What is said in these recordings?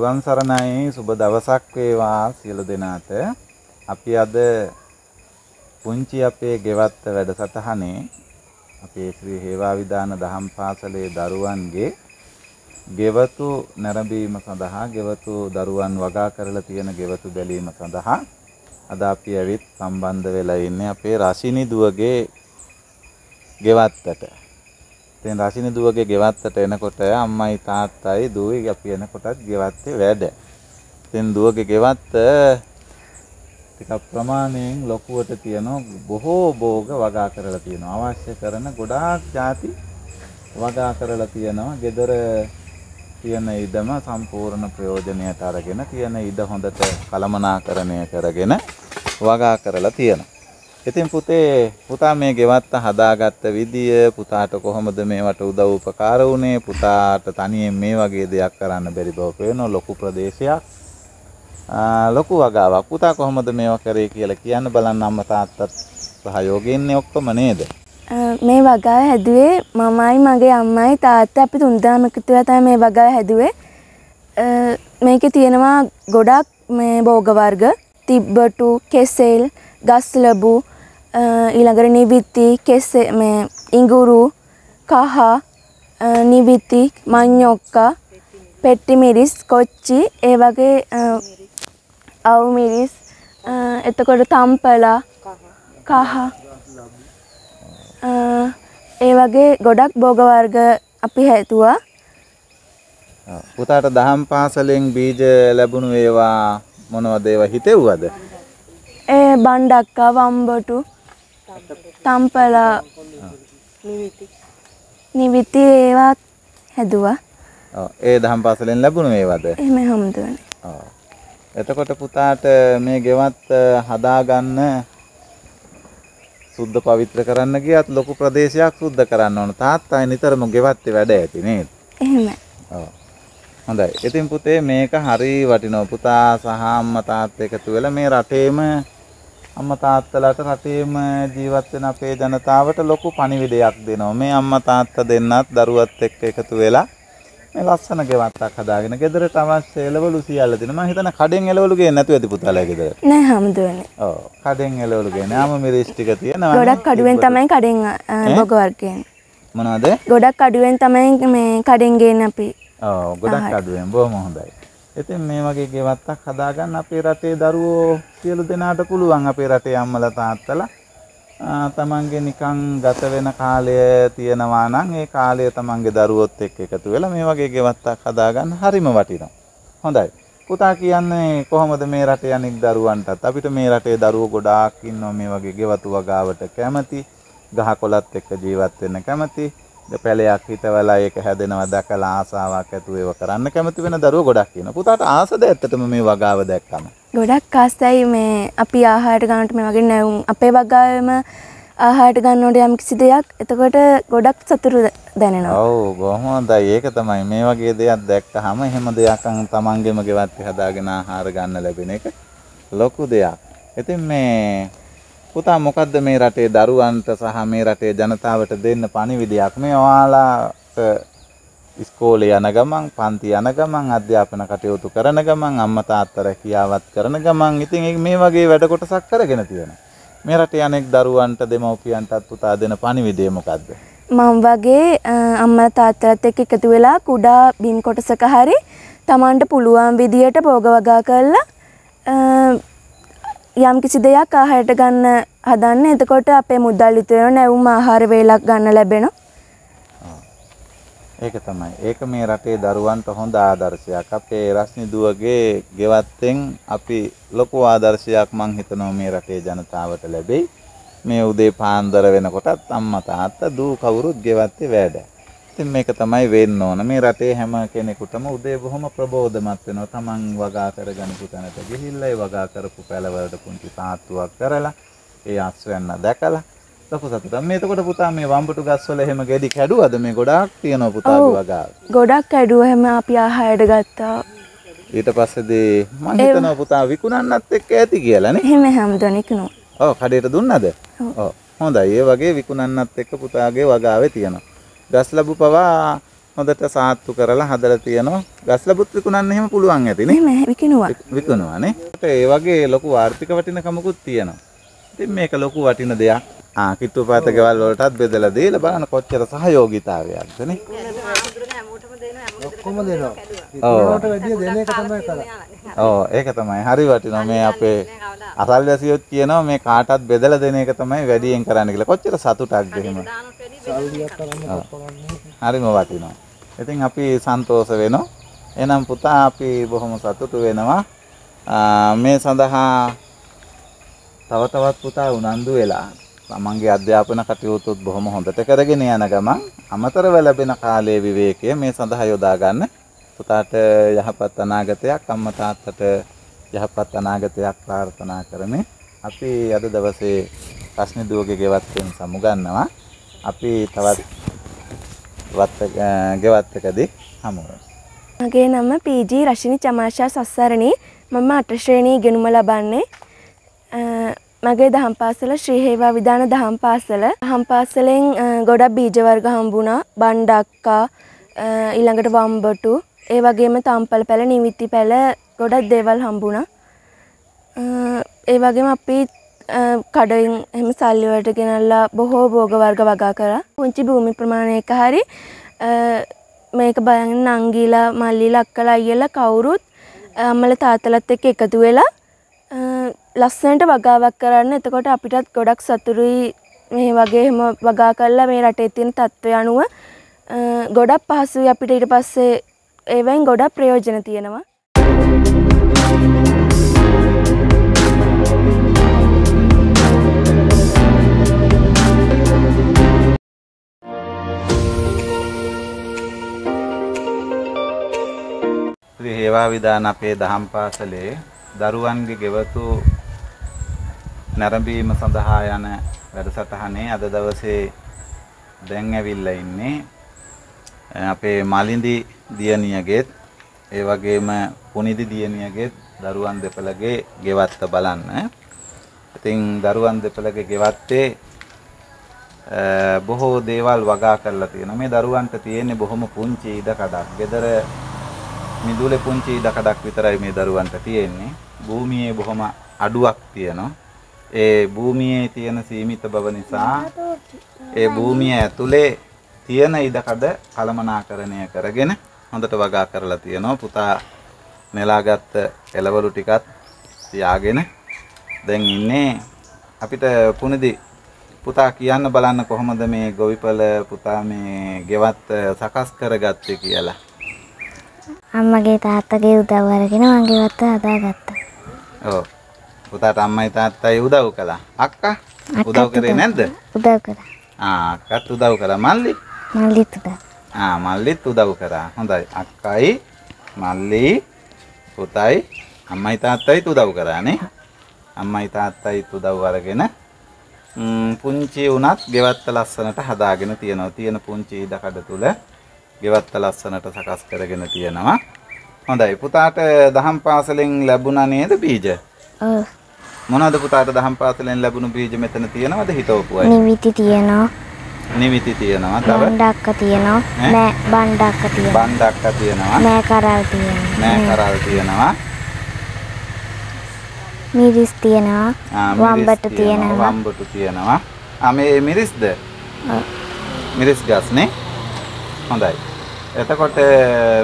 තෙරුවන් සරණයි සුබ දවසක් වේවා සියලු දෙනාට. අපි අද පුංචි අපේ ගෙවත්ත වැඩසටහනේ අපේ ශ්‍රී හේවා විදාන දහම් පාසලේ දරුවන්ගේ ගෙවතු නැරඹීම සඳහා ගෙවතු දරුවන් වගා කරලා තියෙන ගෙවතු බැලීම සඳහා අද අපි ඇවිත් සම්බන්ධ වෙලා ඉන්නේ අපේ රසිනි දුවගේ ගෙවත්තට. ඉතින් රසිනි දුවගේ ගෙවත්තට එනකොට අම්මයි තාත්තයි දුවයි අපි එනකොටත් ගෙවත්තේ වැඩ. ඉතින් දුවගේ ගෙවත්ත ටිකක් ප්‍රමාණයෙන් ලොකුවට තියෙන බොහෝ භෝග වගා කරලා තියෙනවා. අවශ්‍ය කරන ගොඩාක් ಜಾති වගා කරලා තියෙනවා. gedara තියෙන ඉඩම සම්පූර්ණ ප්‍රයෝජනයට අරගෙන තියෙන ඉඩ හොඳට කළමනාකරණය කරගෙන වගා කරලා තියෙනවා. ඉතින් පුතේ පුතා මේ ගෙවත්ත හදාගත්ත විදිය පුතාට කොහොමද මේවට උදව් උපකාර වුණේ පුතාට තනියෙන් මේ වගේ දෙයක් කරන්න බැරි බව පේන ලොකු ප්‍රදේශයක් ලොකු වගාවක් පුතා කොහොමද මේවා කරේ කියලා කියන්න බලන්න අම්මා තාත්තත් සහයෝගයෙන්නේ ඔක්කොම නේද මේ වගාව හැදුවේ මමයි මගේ අම්මයි තාත්තා අපි තුන්දාම එකතු වෙලා මේ වගාව හැදුවේ මේකේ තියෙනවා ගොඩක් මේ භෝග වර්ග තිබ්බටු කෙසෙල් ගස් ලැබූ ඊළඟට නිබිති කෙස්සේ මේ ඉඟුරු කහ නිබිති මඤ්ඤොක්ක පෙට්ටි මිරිස් කොච්චි ඒ වගේ අවු මිරිස් එතකොට තම්පලා කහ ඒ වගේ ගොඩක් භෝග වර්ග අපි හැදුවා. පුතාට දහම් පාසලෙන් බීජ ලැබුණු ඒවා මොනවද ඒවා හිතෙව්වද? ඒ බණ්ඩක්කා වම්බටු තම්පලා නිවිති ඒවත් හැදුවා ඒ දහම් පාසලෙන් ලැබුණු ඒවද එම හමුදුවන එතකොට පුතාට මේ ගෙවත් හදාගන්න සුද්ධ පවිත්‍ර කරන්න ගියත් ලොකු ප්‍රදේශයක් සුද්ධ කරන්න ඕන තාත්තා නිතරම ගෙවත්තේ වැඩ ඇති නේද එහෙමයි ඔව් හොඳයි ඉතින් පුතේ මේක හරි වටිනවා පුතා සහ අම්මා තාත්තා එකතු වෙලා මේ රටේම අම්මා තාත්තලාට රටේම ජීවත් වෙන අපේ ජනතාවට ලොකු පණිවිඩයක් දෙනවා. මේ අම්මා තාත්තා දෙන්නත් දරුවත් එක්ක එකතු වෙලා මේ ලස්සන ගෙවත්තක් හදාගෙන ගෙදරට අවශ්‍ය එළවලු සියල්ල දෙන. මම හිතන කඩෙන් එළවලු ගේන්නේ නැතුව ඇති පුතාලා ගෙදර. නෑ හැමදෙන්නේ. ඔව්. කඩෙන් එළවලු ගේන්නේ. ආම මිරිස් ටික තියෙනවා. ගොඩක් අඩුවෙන් තමයි කඩෙන් බොගවර් ගොඩක් අඩුවෙන් තමයි මේ කඩෙන් ගේන්නේ අපි. ඔව් ගොඩක් අඩුවෙන්. බොහොම හොඳයි. ඉතින් මේ වගේ ගෙවත්තක් හදාගන්න අපේ රටේ දරුවෝ සියලු දෙනාට පුළුවන් අපේ රටේ අම්මලා තාත්තලා තමන්ගේ නිකන් ගත වෙන කාලය තියෙනවා නම් ඒ කාලය තමන්ගේ දරුවොත් එක්ක එකතු වෙලා මේ වගේ ගෙවත්තක් හදාගන්න හරිම වටිනවා. හොඳයි. පුතා කියන්නේ කොහොමද මේ රටේ අනෙක් දරුවන්ටත් අපිට මේ රටේ දරුවෝ ගොඩාක් ඉන්නවා මේ වගේ ගෙවතු වගාවට කැමති, ගහකොළත් එක්ක ජීවත් වෙන්න කැමති. පැලයක් හිතවලා ඒක හැදෙනවා දැකලා ආසාවක් ඇතුව ඒව කරන්න කැමති වෙන දරුවෝ ගොඩක් ඉන්නවා. පුතාට ආසද ඇත්තටම මේ වගාව දැක්කම? ගොඩක් ආසයි මේ අපි ආහාරයට ගන්නට මේ වගේ නැවුම් අපේ වගාවෙම ආහාරයට ගන්නකොට යම් කිසි දෙයක් එතකොට ගොඩක් සතුටු දැනෙනවා. ඔව් බොහොම හොඳයි. ඒක තමයි මේ වගේ දෙයක් දැක්කහම එහෙම දෙයක් තමන්ගෙම ගෙවත් හදාගෙන ආහාර ගන්න ලැබෙන එක ලොකු දෙයක්. ඉතින් මේ පුතා මොකද්ද මේ රටේ දරුවන්ට සහ මේ රටේ ජනතාවට දෙන්න පණිවිඩයක් මේ ඔයාලාට ඉස්කෝලේ යන ගමන් පන්ති යන ගමන් අධ්‍යාපන කටයුතු කරන ගමන් අම්මා තාත්තා රැකියාවත් කරන ගමන් ඉතින් මේ වගේ වැඩ කොටසක් කරගෙන තියෙනවා මේ රටේ අනෙක් දරුවන්ට දෙමව්පියන්ටත් පුතා දෙන පණිවිඩය මොකද්ද මම වගේ අම්මා තාත්තලාත් එක්ක එකතු වෙලා කුඩා බිම් කොටසක හරි Tamanට පුළුවන් විදියට භෝග වගා කරලා යම් කිසි දෙයක් ආහාරයට ගන්න හදන්න එතකොට අපේ මුදල් ඉතුරු වෙනවා නැවුම් ආහාර වේලක් ගන්න ලැබෙනවා. ඒක තමයි. ඒක මේ රටේ දරුවන්ට හොඳ ආදර්ශයක්. අපේ රස්නි දුවගේ ගෙවත්තෙන් අපි ලොකු ආදර්ශයක් මං හිතනවා මේ රටේ ජනතාවට ලැබෙයි. මේ උදේ පාන්දර වෙනකොටත් අම්මා තාත්තා දූ කවුරුත් ගෙවත්තේ වැඩ. ඉතින් මේක තමයි වෙන්න ඕන. මේ රටේ හැම කෙනෙකුටම උදේ බොහොම ප්‍රබෝධමත් වෙනවා. Taman වගා කරගනිපු තැනට ගිහිල්ලා ඒ වගා කරපු පැලවලට පුංචි තාත්තුවක් කරලා ඒ අස්වැන්න දැකලා ලොකු සතුටක්. මේ එතකොට පුතා මේ වම්බටු ගස්වල එහෙම ගෙඩි කැඩුවද? මේ ගොඩාක් තියෙනවා පුතාගේ වගාව. ගොඩක් කැඩුවා. එහෙම අපි ආහාරයට ගත්තා. ඊට පස්සේදී මම හිතනවා පුතා විකුණන්නත් එක්ක ඇති කියලා නේ. එහෙම හැමදාම විකුණුවා. ඔව් කඩේට දුන්නද? ඔව්. හොඳයි. ඒ වගේ විකුණන්නත් එක්ක පුතාගේ වගාවේ තියෙනවා. ගස් ලැබු පවා හොඳට සාත්තු කරලා හදලා තියෙනවා. ගස් ලැබුත් විකුණන්න එහෙම පුළුවන් ඇතිනේ. නෑ විකිනවා. විකුණනවානේ. ඒ වගේ ලොකු ආර්ථික වටිනකමකුත් තියෙනවා. ඉතින් මේක ලොකු වටින දෙයක්. ආ කිට්ටුපාත ගෙවල් වලටත් බෙදලා දීලා බලන්න කොච්චර සහයෝගීතාවයක්ද නේ. ඔක්කොම දෙනවා. ඔව්. ඔව් ඒක තමයි. හරි වටිනවා මේ අපේ අසල්වැසියොත් කියනවා මේ කාටත් බෙදලා දෙන එක තමයි වැඩියෙන් කරන්න කියලා. කොච්චර සතුටක්ද එහෙම. හරිම වටිනවා. ඉතින් අපි සන්තෝෂ වෙනවා. එනම් පුතා අපි බොහොම සතුටු වෙනවා. මේ සඳහා තව තවත් පුතා උනන්දු වෙලා තමන්ගේ අධ්‍යාපන කටයුතුත් බොහොම හොඳට කරගෙන යන ගමන් අමතරව ලැබෙන කාලයේ විවේකය මේ සඳහා යොදා ගන්න. පුතාට යහපත් අනාගතයක් අම්මා තාත්තට යහපත් අනාගතයක් ප්‍රාර්ථනා කරමින් අපි අද දවසේ ප්‍රශ්න දුවගේ ගෙවත් වෙන සමුගන්නවා. අපි තවත් ගෙවත්තකදී හමුව. මගේ නම පීජී රශිනි චමාශා සස්සරණී මම අටශ්‍රේණී ගෙනුම ලබන්නේ මගේ දහම් පාසල ශ්‍රී හේවා විධාන දහම් පාසල දහම් පාසලෙන් ගොඩක් බීජ වර්ග හම්බුණා බණ්ඩක්කා ඊළඟට වම්බටු ඒ වගේම තම්පල පැල නිමිති පැල ගොඩක් දේවල් හම්බුණා ඒ වගේම අපි කඩයින් එහෙම සල්ලිවලට ගෙනල්ලා බොහෝ භෝග වර්ග වගා කරා. පුංචි භූමි ප්‍රමාණයක හරි මේක බලන්න නංගිලා මල්ලිලා අක්කලා අයියලා කවුරුත් අම්මලා තාත්තලාත් එක්ක එකතු වෙලා ලස්සනට වගාවක් කරන්න. එතකොට අපිටත් ගොඩක් සතුටුයි මේ වගේ එහෙම වගා කරලා මේ රටේ තියෙන තත්ත්වය අනුව ගොඩක් පහසුයි අපිට ඊට පස්සේ ඒවෙන් ගොඩක් ප්‍රයෝජන තියෙනවා. ශ්‍රී හේවා විදාන අපේ දහම් පාසලේ දරුවන්ගේ ගෙවතු නැරඹීම සඳහා යන වැඩසටහනේ අද දවසේ දැන් ඇවිල්ලා ඉන්නේ අපේ මලින්දි දියණියගෙත් ඒ වගේම පුනිදි දියණියගෙත් දරුවන් දෙපළගේ ගෙවත්ත බලන්න. ඉතින් දරුවන් දෙපළගේ ගෙවත්තේ බොහෝ දේවල් වගා කරලා තියෙනවා. මේ දරුවන්ට තියෙන්නේ බොහොම පුංචි ඉඩ කඩක්. gedara මිදුලේ පුංචි දකඩක් විතරයි මේ දරුවන්ට තියෙන්නේ. භූමියේ බොහොම අඩුවක් තියෙනවා. ඒ භූමියේ තියෙන සීමිත බව නිසා ඒ භූමිය ඇතුලේ තියෙන ඉඩකඩ කළමනාකරණය කරගෙන හොඳට වගා කරලා තියෙනවා. පුතා නෙලාගත්ත එළවලු ටිකත් තියාගෙන දැන් ඉන්නේ අපිට පුනිදි පුතා කියන්න බලන්න කොහොමද මේ ගොවිපල පුතා මේ ගෙවත් සකස් කරගත්තේ කියලා. අම්මගේ තාත්තගේ උදව් අරගෙන මගේ වත්ත හදාගත්තා. ඔව්. පුතාට අම්මයි තාත්තයි උදව් කළා. අක්කා උදව් කරේ නැද්ද? උදව් කරා. ආ අක්කත් උදව් කරා. මල්ලි? මල්ලිත් උදව්. ආ මල්ලිත් උදව් කරා. හොඳයි. අක්කයි මල්ලි පුතයි අම්මයි තාත්තයි උදව් කරානේ. අම්මයි තාත්තයි උදව් අරගෙන පුංචි උනත් ගෙවත්ත ලස්සනට හදාගෙන තියෙනවා. තියෙන පුංචි ඉඩකඩ තුල ගෙවත්ත ලස්සනට සකස් කරගෙන තියෙනවා. හොඳයි. පුතාට දහම් පාසලෙන් ලැබුණා නේද බීජ? ඔව්. මොනවද පුතාට දහම් පාසලෙන් ලැබුණු බීජ මෙතන තියෙනවද හිතවපු අය? නිමිති තියෙනවා. නිමිති තියෙනවා. තව බණ්ඩක්ක තියෙනවා. නෑ බණ්ඩක්ක තියෙනවා. බණ්ඩක්ක තියෙනවා. නෑ කරල් තියෙනවා. නෑ කරල් තියෙනවා. මිරිස් තියෙනවා. වම්බට තියෙනවා. වම්බට තියෙනවා. ආ මේ මිරිස්ද? මිරිස් ගස්නේ. හොඳයි. එතකොට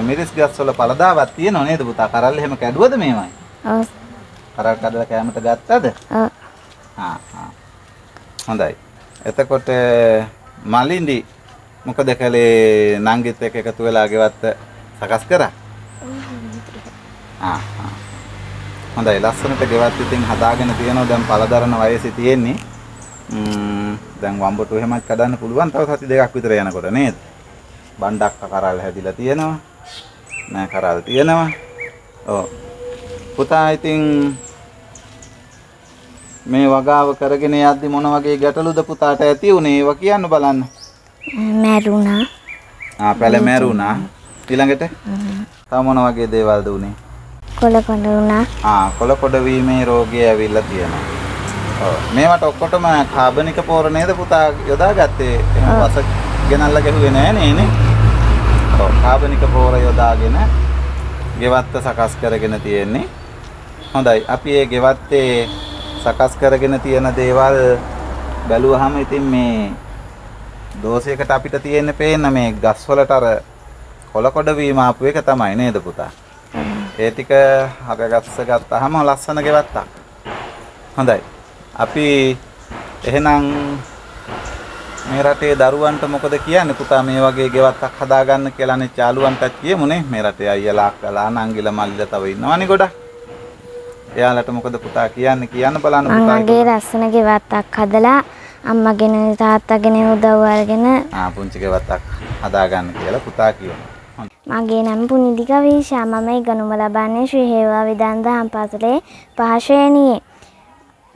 මිරිස් ගස්වල පළදාවක් තියෙනව නේද පුතා? කරල් එහෙම කැඩුවද මේවයි? ඔව්. කරල් කඩලා කැමත ගත්තද? ඔව්. හොඳයි. එතකොට මලින්දි මොකද කලේ නංගිත් එක්ක එකතු වෙලා ගෙවත්ත සකස් කරා? හොඳයි ලස්සනට ගෙවත් ඉතින් හදාගෙන තියෙනවා දැන් පළදරන වයසේ තියෙන්නේ. ම්ම් දැන් වම්බටු එහෙමත් කඩන්න පුළුවන් තව සති දෙකක් විතර යනකොට නේද? බණ්ඩක්ක කරල් හැදිලා තියෙනවා. නෑ කරල් තියෙනවා. ඔව්. පුතා ඉතින් මේ වගාව කරගෙන යද්දි මොන වගේ ගැටලුද පුතාට ඇති වුණේ ඒවා කියන්න බලන්න. මැරුණා. ආ පළේ මැරුණා. ඊළඟට තව මොන වගේ දේවල්ද වුණේ? කොළ කොඩ වුණා. ආ කොළ කොඩ වීමේ රෝගය ඇවිල්ලා තියෙනවා. මේවට ඔක්කොටම කාබනික පෝර නේද පුතා යොදාගත්තේ එහෙනම් වස ගෙනල්ලා ගැහුවේ නෑ නේනේ ඔව් කාබනික පෝර යොදාගෙන ගෙවත්ත සකස් කරගෙන තියෙන්නේ හොඳයි අපි ඒ ගෙවත්තේ සකස් කරගෙන තියෙන දේවල් බැලුවහම ඉතින් මේ දෝෂයකට අපිට තියෙන්න පේන්න මේ ගස්වලට අර කොලකොඩ වීම ආපු එක තමයි නේද පුතා ඒ ටික අගගස්ස ගත්තාම ලස්සන ගෙවත්තක් හොඳයි අපි එහෙනම් මේ රටේ දරුවන්ට මොකද කියන්නේ පුතා මේ වගේ ගෙවත්තක් හදාගන්න කියලානේ චාලුවන්ටත් කියමුනේ මේ රටේ අයියලා අක්කලා නංගිලා මල්ලිලා තව ඉන්නවනේ ගොඩක්. එයාලට මොකද පුතා කියන්නේ කියන්න බලන්න පුතා. මගේ ලස්සන ගෙවත්තක් හදලා අම්මාගෙන තාත්තාගෙන උදව් අරගෙන ආ පුංචි ගෙවත්තක් හදාගන්න කියලා පුතා කියනවා. මගේ නම් පුනිදික වීෂා මම ඉගෙනුම ලබන්නේ ශ්‍රී හේවා විදන්ද හම්පාසලේ පහ ශ්‍රේණියේ.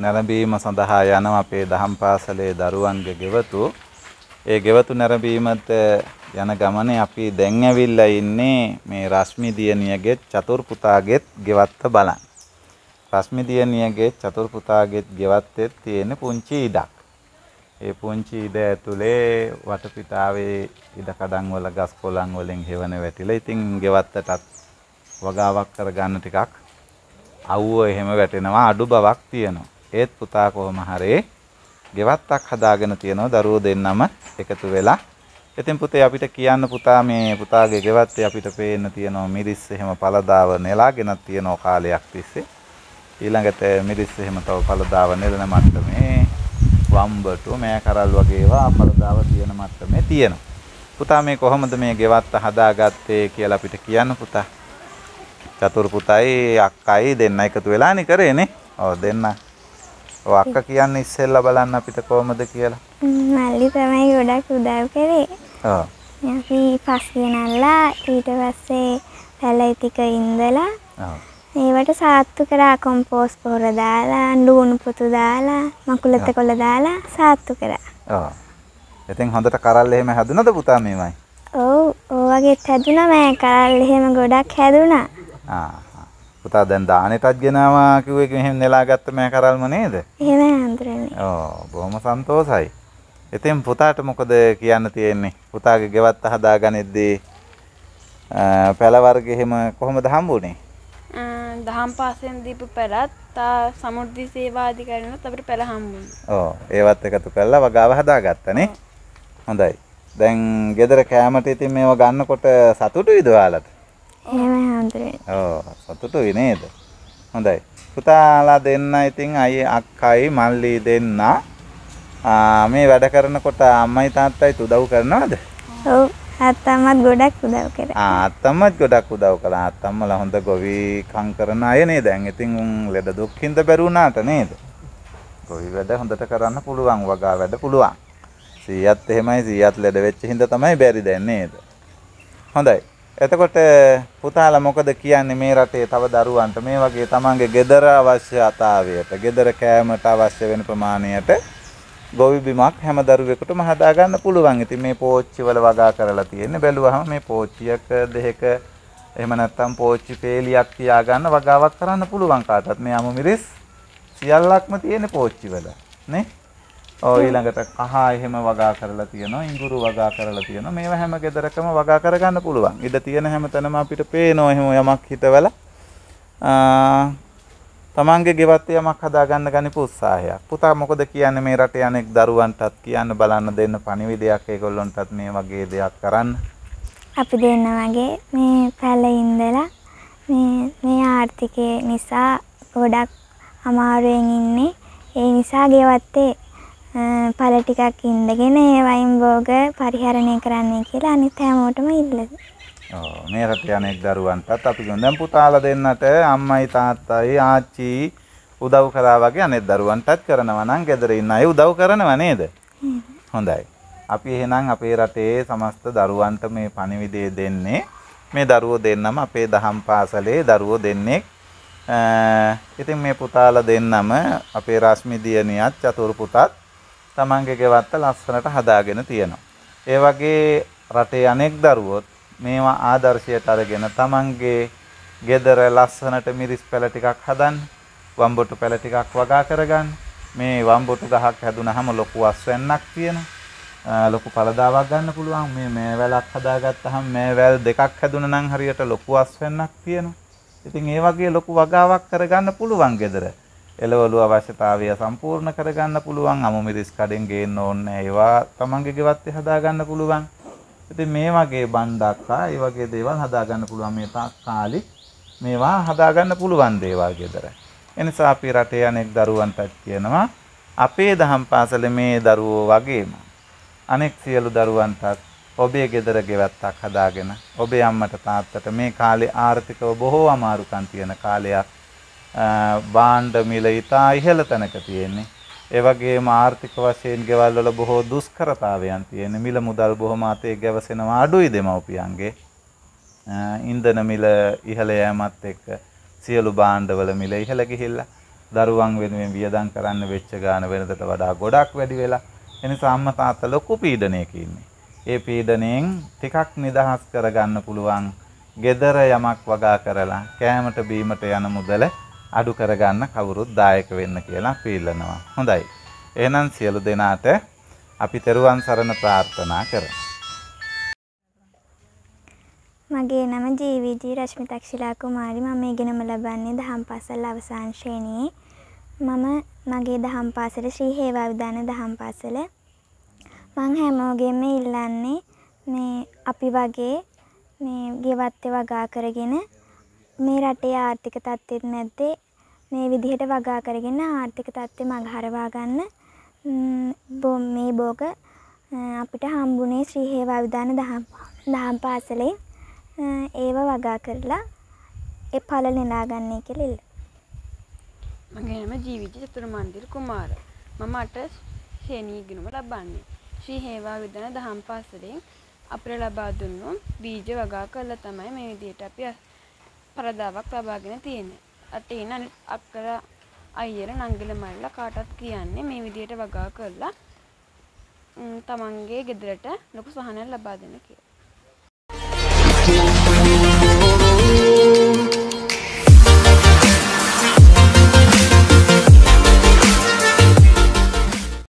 නැරඹීම සඳහා යන අපේ දහම් පාසලේ දරුවන්ගේ ගෙවතු ඒ ගෙවතු නැරඹීමට යන ගමනේ අපි දැන් ඇවිල්ලා ඉන්නේ මේ රශ්මි දියණියගේ චතුර් පුතාගේත් ගෙවත්ත බලන්න. රශ්මි දියණියගේ චතුර් පුතාගේත් ගෙවත්තේ තියෙන පුංචි ඉඩක්. ඒ පුංචි ඉඩ ඇතුලේ වටපිටාවේ ඉඩ කඩන් වල ගස් කොළන් වලින් හෙවන වැටිලා ඉතින් ගෙවත්තටත් වගාවක් කරගන්න ටිකක් අවුව එහෙම වැටෙනවා අඩු බවක් තියෙනවා. ඒත් පුතා කොහොම හරි ගෙවත්තක් හදාගෙන තියෙනවා දරුවෝ දෙන්නම එකතු වෙලා. ඉතින් පුතේ අපිට කියන්න පුතා මේ පුතාගේ ගෙවත්තේ අපිට පේන්න තියෙනවා මිරිස් එහෙම පළදාව නෙලාගෙනත් තියෙනවා කාලයක් තිස්සේ. ඊළඟට මිරිස් එහෙම තව පළදාව නෙලන මට්ටමේ වම්බටු මෑ කරල් වගේ ඒවා පළදාව තියෙන මට්ටමේ තියෙනවා. පුතා මේ කොහොමද මේ ගෙවත්ත හදාගත්තේ කියලා අපිට කියන්න පුතා. චතුරු පුතයි අක්කයි දෙන්න එකතු වෙලානේ කරේ නේ. ඔව් දෙන්නා. ඔය අක්ක කියන්නේ ඉස්සෙල්ලා බලන්න අපිට කොහමද කියලා. මල්ලි තමයි ගොඩක් උදව් කරේ. ඔව්. අපි පස් ගෙනල්ලා ඊට පස්සේ පැලයි ටික ඉඳලා ඔව්. ඒවට සාත්තු කරා කොම්පෝස් පොහොර දාලා, ලුණු පොතු දාලා, මකුලත කොළ දාලා සාත්තු කරා. ඔව්. ඉතින් හොඳට කරල් එහෙම හැදුනද පුතා මේමයි? ඔව්. ඕවගෙත් හැදුනා මෑ කරල් එහෙම ගොඩක් හැදුනා. ආ. පුතා දැන් දානෙටත් ගෙනාවා කිව්ව එක මෙහෙම නෙලා ගත්ත මෑ කරල්ම නේද? එහෙමයි හඳුරන්නේ. ඔව් බොහොම සන්තෝසයි. ඉතින් පුතාට මොකද කියන්න තියෙන්නේ? පුතාගේ ගෙවත්ත හදාගනිද්දී පැල වර්ගෙ එහෙම කොහොමද හම්බුනේ? දහම් පාසෙන් දීපු පැලත් තා සමුර්ධි සේවා අධිකරණත් අපිට පැල හම්බුනේ. ඔව් ඒවත් එකතු කරලා වගාව හදාගත්තනේ. හොඳයි. දැන් ගෙදර කෑමට ඉතින් මේවා ගන්නකොට සතුටුයිද ඔයාලට? එහෙමයි හඳුරේ. ඔව් සතුටුයි නේද? හොඳයි. පුතාලා දෙන්න ඉතින් අයියේ අක්කයි මල්ලි දෙන්න මේ වැඩ කරනකොට අම්මයි තාත්තයි උදව් කරනවද? ඔව්. අත්තම්මත් ගොඩක් උදව් කරා. ආ අත්තම්මත් ගොඩක් උදව් කළා. අත්තම්මලා හොඳ ගොවිකම් කරන අය නේද? දැන් ඉතින් උන් ලෙඩ දුක්ඛින්ද බැරුණාට නේද? ගොවි වැඩ හොඳට කරන්න පුළුවන් වගා වැඩ පුළුවන්. සීයත් එහෙමයි සීයත් ලෙඩ වෙච්ච හින්දා තමයි බැරි දැන් නේද? හොඳයි. එතකොට පුතාලා මොකද කියන්නේ මේ රටේ තව දරුවන්ට මේ වගේ තමන්ගේ ගෙදර අවශ්‍ය අතාවයට ගෙදර කෑමට අවශ්‍ය වෙන ප්‍රමාණයට ගොවි බිමක් හැම දරුවෙකුටම හදා ගන්න පුළුවන්. ඉතින් මේ පෝච්චි වල වගා කරලා තියෙන්නේ බැලුවහම මේ පෝච්චියක දෙක එහෙම නැත්නම් පෝච්චි පේලියක් තියාගන්න වගාවක් කරන්න පුළුවන් කාටවත්. මේ අමු මිරිස් සියල්ලක්ම තියෙන්නේ පෝච්චි වල. නේ? ඔය ඊළඟට කහ එහෙම වගා කරලා තියෙනවා ඉඟුරු වගා කරලා තියෙනවා මේවා හැම ගෙදරකම වගා කරගන්න පුළුවන් ඉඩ තියෙන හැමතැනම අපිට පේනවා එහෙම යමක් හිතවල තමන්ගේ ගෙවත් යමක් හදාගන්න ගනිපු උත්සාහයක් පුතා මොකද කියන්නේ මේ රට යනෙක් දරුවන්ටත් කියන්න බලන්න දෙන්න පණිවිඩයක් ඒගොල්ලොන්ටත් මේ වගේ දෙයක් කරන්න අපි දෙන්න වගේ මේ පැල ඉඳලා මේ මේ ආර්ථිකය නිසා ගොඩක් අමාරුවෙන් ඉන්නේ ඒ නිසා ගෙවත්තේ පළ ටිකක් ඉඳගෙන ඒ වයින් භෝග පරිහරණය කරන්න කියලා අනිත් හැමෝටම ඉල්ලද. ඔව් මේ රටේ අනෙක් දරුවන්ටත් අපි කියමු දැන් පුතාලා දෙන්නට අම්මයි තාත්තයි ආච්චි උදව් කරා වගේ අනෙක් දරුවන්ටත් කරනවා නම් ගෙදර ඉන්න අය උදව් කරනවා නේද? හොඳයි. අපි එහෙනම් අපේ රටේ සමස්ත දරුවන්ට මේ පණිවිඩය දෙන්නේ මේ දරුවෝ දෙන්නම අපේ දහම් පාසලේ දරුවෝ දෙන්නේ ඉතින් මේ පුතාලා දෙන්නම අපේ රශ්මි දියණියත් චතුරු පුතත් තමන්ගේ ගෙවත්ත ලස්සනට හදාගෙන තියෙනවා. ඒ වගේ රටේ අනෙක් දරුවොත් මේවා ආදර්ශයට අරගෙන තමන්ගේ ගෙදර ලස්සනට මිරිස් පැල ටිකක් හදන්න, වම්බොටු පැල ටිකක් වගා කරගන්න. මේ වම්බොටු ගහක් හැදුනහම ලොකු අස්වැන්නක් තියෙනවා. ලොකු පළදාවක් ගන්න පුළුවන්. මේ මෑවැලක් හදාගත්තහම මෑවැල් දෙකක් හැදුන නම් හරියට ලොකු අස්වැන්නක් තියෙනවා. ඉතින් ඒ වගේ ලොකු වගාවක් කරගන්න පුළුවන් ගෙදර. එළවලු අවශ්‍යතාවය සම්පූර්ණ කරගන්න පුළුවන් අමු මිරිස් කඩෙන් ගේන්න ඕනේ ඒවා තමන්ගේ ගෙවත් හදාගන්න පුළුවන් ඉතින් මේ වගේ බණ්ඩක්කා ඒ වගේ දේවල් හදාගන්න පුළුවන් මේ තාක්කාලි මේවා හදාගන්න පුළුවන් දේවල් ගෙදර එනිසා අපි රටේ අනෙක් දරුවන්ටත් කියනවා අපේ දහම් පාසලේ මේ දරුවෝ වගේම අනෙක් සියලු දරුවන්ටත් ඔබේ ගෙදර ගෙවත්තක් හදාගෙන ඔබේ අම්මට තාත්තට මේ කාලේ ආර්ථිකව බොහෝ අමාරුකම් තියෙන කාලයක් බාණ්ඩ මිල ඉතා ඉහළ තැනක තියෙන්නේ. ඒ වගේම ආර්ථික වශයෙන් ගෙවල් වල බොහෝ දුෂ්කරතාවයන් තියෙන. මිල මුදල් බොහොම අතේ ගැවසෙනවා අඩුයි දෙමව්පියන්ගේ. ඉන්ධන මිල ඉහළ යෑමත් එක්ක සියලු භාණ්ඩවල මිල ඉහළ ගිහිල්ලා දරුවන් වෙනුවෙන් වියදම් කරන්න වෙච්ච ගාණ වෙනදට වඩා ගොඩක් වැඩි වෙලා එනිසා අම්මා තාත්තා ලොකු පීඩනයක ඉන්නේ. ඒ පීඩණයෙන් ටිකක් නිදහස් කරගන්න පුළුවන් gedara යමක් වගා කරලා කෑමට බීමට යන මුදල අඩු කරගන්න කවුරුත් දායක වෙන්න කියලා පීල්ලනවා. හොඳයි. එහෙනම් සියලු දෙනාට අපි තෙරුවන් සරණ ප්‍රාර්ථනා කරමු. මගේ නම ජීවිජී රශ්මිතක්ෂිලා කුමාරි. මම ඉගෙනම ලබන්නේ දහම් පාසල් අවසාන ශ්‍රේණියේ. මම මගේ දහම් පාසල ශ්‍රී හේවා විදාන දහම් පාසල මං හැමෝගෙම ඉල්ලන්නේ මේ අපි වගේ මේ ගෙවත්තේ වගා කරගෙන මේ රටේ ආර්ථික තත්ත්වෙත් නැද්දේ මේ විදිහට වගා කරගෙන ආර්ථික තත්ත්වය මඟහරවා ගන්න බොම් මේ බෝග අපිට හම්බුනේ ශ්‍රී හේවා විධාන දහම් දහම් පාසලෙන් ඒව වගා කරලා ඒ පළ නෙලාගන්නේ කියලා ඉල්ල. මගේ නම ජීවිත චතුරමන්දිර කුමාර. මම අට ශ්‍රේණී ඉගෙනුම ලබන්නේ. ශ්‍රී හේවා විධාන දහම් පාසලෙන් අපිට ලබා දුන්නු බීජ වගා කරලා තමයි මේ විදිහට අපි පරදාවක් ලබාගෙන තියෙන්නේ. අතේන අක්කර අයියර නංගිල මල්ල කාටත් කියන්නේ මේ විදියට වගා කරලා තමන්ගේ ගෙදරට ලොකු සහනයක් ලබා දෙන්න කියලා.